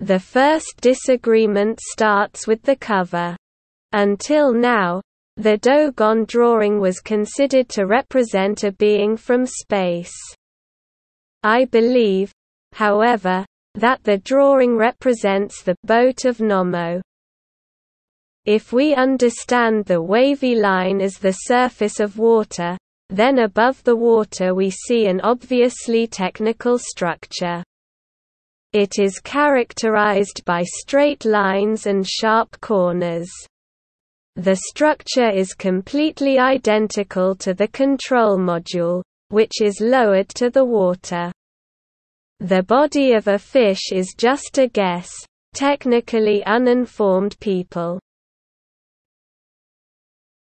The first disagreement starts with the cover. Until now, the Dogon drawing was considered to represent a being from space. I believe, however, that the drawing represents the boat of Nomo. If we understand the wavy line as the surface of water, then above the water we see an obviously technical structure. It is characterized by straight lines and sharp corners. The structure is completely identical to the control module, which is lowered to the water. The body of a fish is just a guess, technically uninformed people